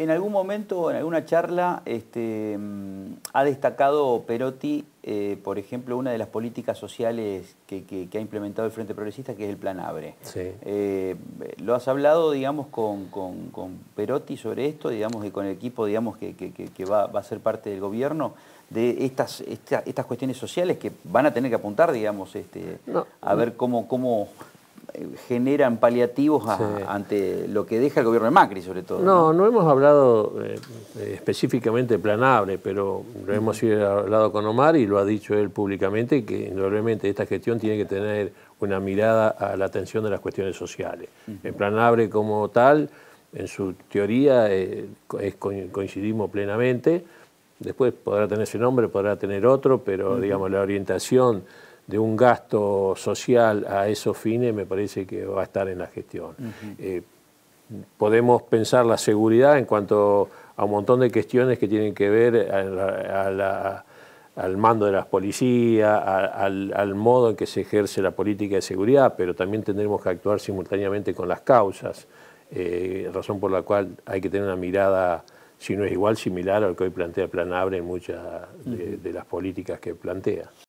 En algún momento, en alguna charla, este, mm, ha destacado Perotti, eh, por ejemplo, una de las políticas sociales que, ha implementado el Frente Progresista, que es el Plan Abre. Eh, ¿Lo has hablado, digamos, con, Perotti sobre esto, digamos, y con el equipo, digamos, que, va, a ser parte del gobierno? de estas, cuestiones sociales que van a tener que apuntar, digamos, este, a ver cómo, cómo, generan paliativos ante lo que deja el gobierno de Macri, sobre todo. No, no, hemos hablado eh, eh, específicamente de Plan Abre, pero lo hemos hablado con Omar y lo ha dicho él públicamente, que indudablemente esta gestión tiene que tener una mirada a la atención de las cuestiones sociales. en El Plan Abre como tal, en su teoría, eh, coincidimos plenamente. Después podrá tener su nombre, podrá tener otro, pero digamos la orientación de un gasto social a esos fines me parece que va a estar en la gestión. Eh, podemos pensar la seguridad en cuanto a un montón de cuestiones que tienen que ver al mando de las policías, al, modo en que se ejerce la política de seguridad, pero también tendremos que actuar simultáneamente con las causas, eh, razón por la cual hay que tener una mirada si no es igual, similar al que hoy plantea Plan Abre en muchas de las políticas que plantea.